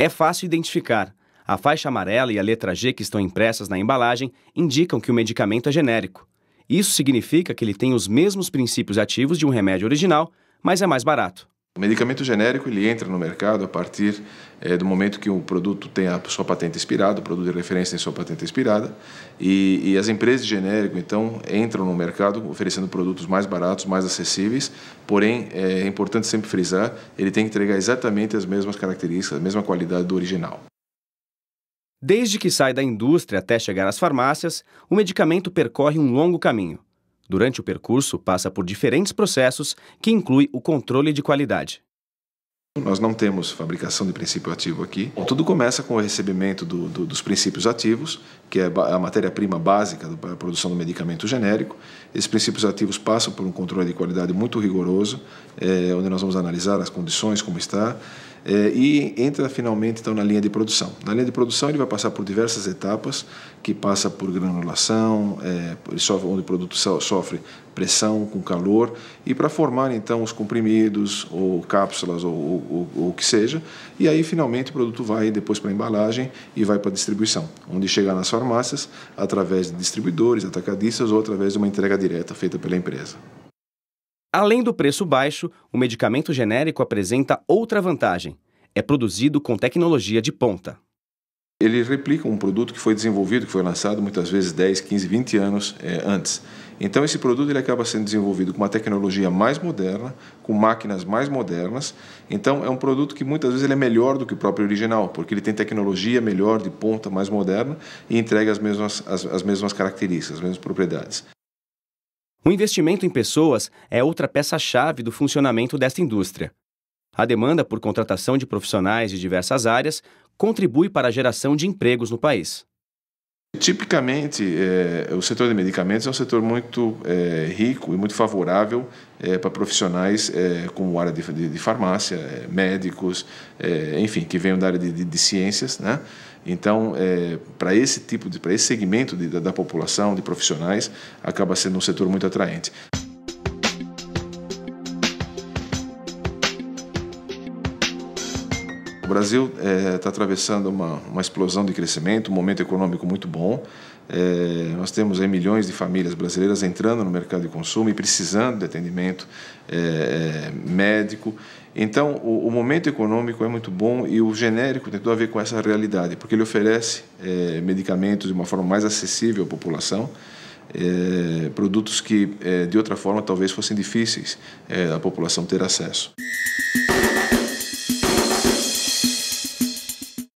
É fácil identificar. A faixa amarela e a letra G que estão impressas na embalagem indicam que o medicamento é genérico. Isso significa que ele tem os mesmos princípios ativos de um remédio original, mas é mais barato. O medicamento genérico ele entra no mercado a partir é, do momento que o produto tem a sua patente expirada, o produto de referência tem sua patente expirada, e, e, as empresas de genérico então entram no mercado oferecendo produtos mais baratos, mais acessíveis. Porém, eh, é importante sempre frisar, ele tem que entregar exatamente as mesmas características, a mesma qualidade do original. Desde que sai da indústria até chegar às farmácias, o medicamento percorre um longo caminho. Durante o percurso, passa por diferentes processos que inclui o controle de qualidade. Nós não temos fabricação de princípio ativo aqui. Bom, tudo começa com o recebimento do, do, dos princípios ativos que é a matéria-prima básica para a produção do medicamento genérico. Esses princípios ativos passam por um controle de qualidade muito rigoroso, é, onde nós vamos analisar as condições, como está, é, e entra finalmente então na linha de produção. Na linha de produção ele vai passar por diversas etapas, que passa por granulação, é, onde o produto sofre pressão com calor, e para formar então os comprimidos ou cápsulas ou, ou, ou o que seja, e aí finalmente o produto vai depois para a embalagem e vai para a distribuição, onde chega nas farmácias farmácias através de distribuidores, atacadistas ou através de uma entrega direta feita pela empresa. Além do preço baixo, o medicamento genérico apresenta outra vantagem: é produzido com tecnologia de ponta. Ele replica um produto que foi desenvolvido, que foi lançado muitas vezes 10, 15, 20 anos é, antes. Então esse produto ele acaba sendo desenvolvido com uma tecnologia mais moderna, com máquinas mais modernas. Então é um produto que muitas vezes ele é melhor do que o próprio original, porque ele tem tecnologia melhor, de ponta, mais moderna e entrega as mesmas, as, as mesmas características, as mesmas propriedades. O investimento em pessoas é outra peça-chave do funcionamento desta indústria. A demanda por contratação de profissionais de diversas áreas contribui para a geração de empregos no país. Tipicamente, é, o setor de medicamentos é um setor muito é, rico e muito favorável é, para profissionais como área de, de, de farmácia, médicos, enfim, que venham da área de, de ciências, né? Então, para esse tipo de, para esse segmento da, da população, de profissionais, acaba sendo um setor muito atraente. O Brasil está é, tá atravessando uma, uma, explosão de crescimento, um momento econômico muito bom. É, nós temos aí milhões de famílias brasileiras entrando no mercado de consumo e precisando de atendimento é, é médico. Então, o, o, momento econômico é muito bom e o genérico tem tudo a ver com essa realidade, porque ele oferece é, medicamentos de uma forma mais acessível à população. É, produtos que de outra forma talvez fossem difíceis a população ter acesso.